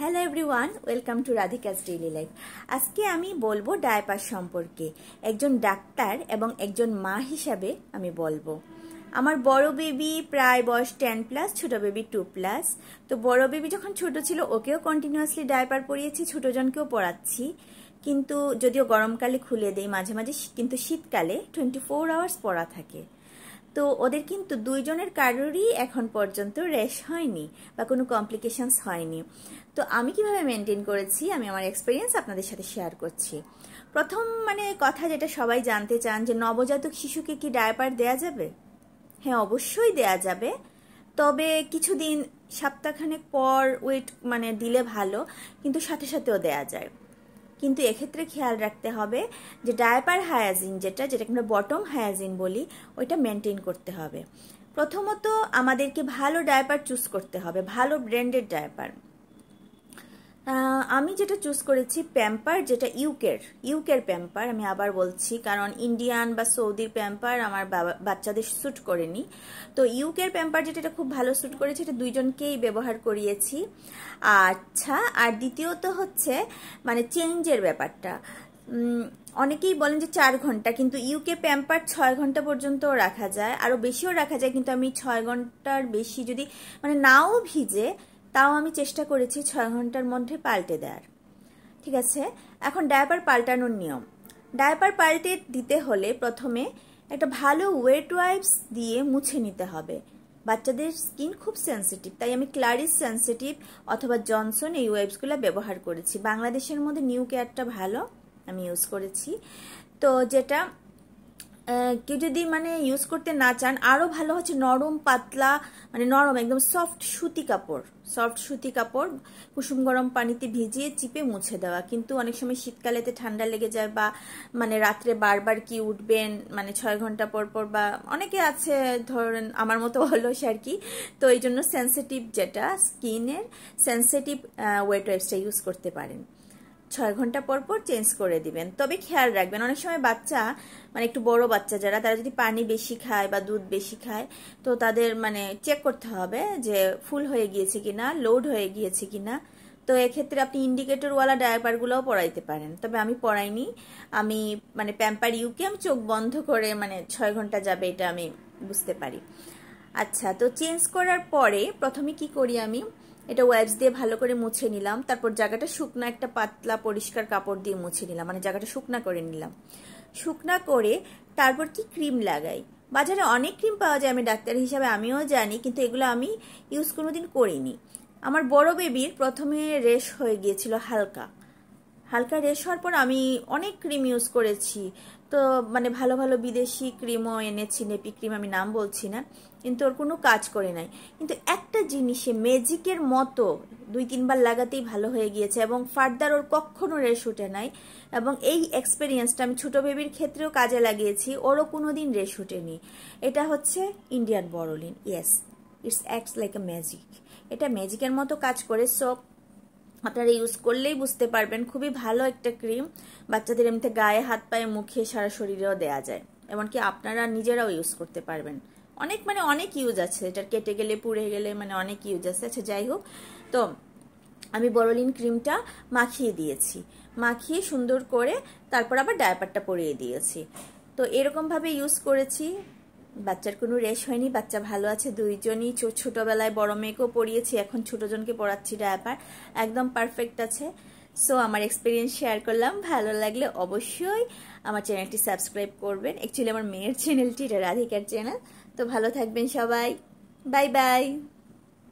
hello everyone welcome to Radhika's daily life আজকে আমি বলবো ডায়াপার সম্পর্কে একজন ডাক্তার এবং একজন মা হিসাবে আমি বলবো আমার বড় বেবি প্রায় বয়স টেন প্লাস ছোটো বেবি টু প্লাস তো বড় বেবি যখন ছোট ছিল ওকেও কন্টিনিউয়াসলি ডায়াপার পরিয়েছি ছোটোজনকেও পড়াচ্ছি কিন্তু যদিও গরমকালে খুলে দেই মাঝে মাঝে কিন্তু শীতকালে টোয়েন্টি ফোর আওয়ার্স পড়া থাকে তো ওদের কিন্তু দুইজনের কারোরই এখন পর্যন্ত র্যাশ হয়নি বা কোনো কমপ্লিকেশানস হয়নি তো আমি কিভাবে মেনটেন করেছি আমি আমার এক্সপিরিয়েন্স আপনাদের সাথে শেয়ার করছি প্রথম মানে কথা যেটা সবাই জানতে চান যে নবজাতক শিশুকে কি ডায়াপার দেয়া যাবে হ্যাঁ অবশ্যই দেয়া যাবে তবে কিছুদিন সপ্তাহখানেক পর ওয়েট মানে দিলে ভালো কিন্তু সাথে সাথেও দেয়া যায় কিন্তু এক্ষেত্রে খেয়াল রাখতে হবে যে ডায়াপার হায়াজিন যেটা যেটাকে আমরা বটম হায়াজিন বলি ওইটা মেনটেন করতে হবে প্রথমত আমাদেরকে ভালো ডায়াপার চুজ করতে হবে ভালো ব্র্যান্ডের ডায়াপার আমি যেটা চুজ করেছি প্যাম্পার যেটা ইউকের ইউকের প্যাম্পার আমি আবার বলছি কারণ ইন্ডিয়ান বা সৌদির প্যাম্পার আমার বাচ্চাদের স্যুট করেনি তো ইউকের প্যাম্পার যেটা এটা খুব ভালো স্যুট করেছে এটা দুইজনকেই ব্যবহার করিয়েছি আচ্ছা আর দ্বিতীয়ত হচ্ছে মানে চেঞ্জের ব্যাপারটা অনেকেই বলেন যে চার ঘন্টা কিন্তু ইউকে প্যাম্পার ছয় ঘন্টা পর্যন্ত রাখা যায় আরও বেশিও রাখা যায় কিন্তু আমি ছয় ঘন্টার বেশি যদি মানে নাও ভিজে তাও আমি চেষ্টা করেছি ছয় ঘন্টার মধ্যে পাল্টে দেওয়ার ঠিক আছে এখন ডায়াপার পাল্টানোর নিয়ম ডায়াপার পাল্টে দিতে হলে প্রথমে একটা ভালো ওয়েট ওয়াইপস দিয়ে মুছে নিতে হবে বাচ্চাদের স্কিন খুব সেন্সিটিভ তাই আমি ক্লারিস সেন্সিটিভ অথবা জনসন এই ওয়েবসগুলো ব্যবহার করেছি বাংলাদেশের মধ্যে নিউ কেয়ারটা ভালো আমি ইউজ করেছি তো যেটা কেউ যদি মানে ইউজ করতে না চান আরও ভালো হচ্ছে নরম পাতলা মানে নরম একদম সফট সুতি কাপড় সফট সুতি কাপড় কুসুম গরম পানিতে ভিজিয়ে চিপে মুছে দেওয়া কিন্তু অনেক সময় শীতকালেতে ঠান্ডা লেগে যায় বা মানে রাত্রে বারবার কি উঠবেন মানে ছয় ঘন্টা পর পর বা অনেকে আছে ধরেন আমার মতো হলো আর কি তো এই জন্য সেন্সিটিভ যেটা স্কিনের সেন্সিটিভ ওয়েট ওয়েবসটা ইউজ করতে পারেন ছয় ঘন্টা পর পর চেঞ্জ করে দিবেন তবে খেয়াল রাখবেন অনেক সময় বাচ্চা মানে একটু বড় বাচ্চা যারা তারা যদি পানি বেশি খায় বা দুধ বেশি খায় তো তাদের মানে চেক করতে হবে যে ফুল হয়ে গিয়েছে কিনা লোড হয়ে গিয়েছে কিনা তো এক্ষেত্রে আপনি ইন্ডিকেটরওয়ালা ডায়াপারগুলোও পড়াইতে পারেন তবে আমি পড়াইনি আমি মানে প্যাম্পার ইউকে আমি চোখ বন্ধ করে মানে ছয় ঘন্টা যাবে এটা আমি বুঝতে পারি আচ্ছা তো চেঞ্জ করার পরে প্রথমে কি করি আমি এটা ওয়াইপস দিয়ে ভালো করে মুছে নিলাম তারপর জায়গাটা শুকনা একটা পাতলা পরিষ্কার কাপড় দিয়ে মুছে নিলাম মানে জায়গাটা শুকনা করে নিলাম শুকনা করে তারপর কি ক্রিম লাগাই বাজারে অনেক ক্রিম পাওয়া যায় আমি ডাক্তার হিসাবে আমিও জানি কিন্তু এগুলো আমি ইউজ কোনোদিন করিনি আমার বড় বেবির প্রথমে রেশ হয়ে গিয়েছিল হালকা হালকা রেস হওয়ার পর আমি অনেক ক্রিম ইউজ করেছি তো মানে ভালো ভালো বিদেশি ক্রিমও এনেছি নেপি ক্রিম আমি নাম বলছি না কিন্তু ওর কোনো কাজ করে নাই কিন্তু একটা জিনিসে ম্যাজিকের মতো দুই তিনবার লাগাতেই ভালো হয়ে গিয়েছে এবং ফার্দার ওর কখনো রেশ উঠে নাই এবং এই এক্সপেরিয়েন্সটা আমি ছোটো বেবির ক্ষেত্রেও কাজে লাগিয়েছি ওরও কোনো দিন রেশ উঠেনি এটা হচ্ছে Indian Boroline yes it's acts like a magic এটা ম্যাজিকের মতো কাজ করে সব আপনারা ইউজ করলেই বুঝতে পারবেন খুবই ভালো একটা ক্রিম বাচ্চাদের এমনিতে গায়ে হাত পায়ে মুখে সারা শরীরেও দেয়া যায় এমনকি আপনারা নিজেরাও ইউজ করতে পারবেন অনেক মানে অনেক ইউজ আছে এটা কেটে গেলে পুড়ে গেলে মানে অনেক ইউজ আছে আচ্ছা যাই হোক তো আমি বরলিন ক্রিমটা মাখিয়ে দিয়েছি মাখিয়ে সুন্দর করে তারপর আবার ডায়াপারটা পরিয়ে দিয়েছি তো এরকমভাবে ইউজ করেছি বাচ্চার কোনো রেশ হয়নি বাচ্চা ভালো আছে দুইজনই ছোটোবেলায় বড় মেয়েকেও পড়িয়েছি এখন ছোটোজনকে পড়াচ্ছি ড্রাইভার একদম পারফেক্ট আছে সো আমার এক্সপিরিয়েন্স শেয়ার করলাম ভালো লাগলে অবশ্যই আমার চ্যানেলটি সাবস্ক্রাইব করবেন অ্যাকচুয়ালি আমার মেয়ের চ্যানেলটি এটা রাধিকার চ্যানেল তো ভালো থাকবেন সবাই বাই বাই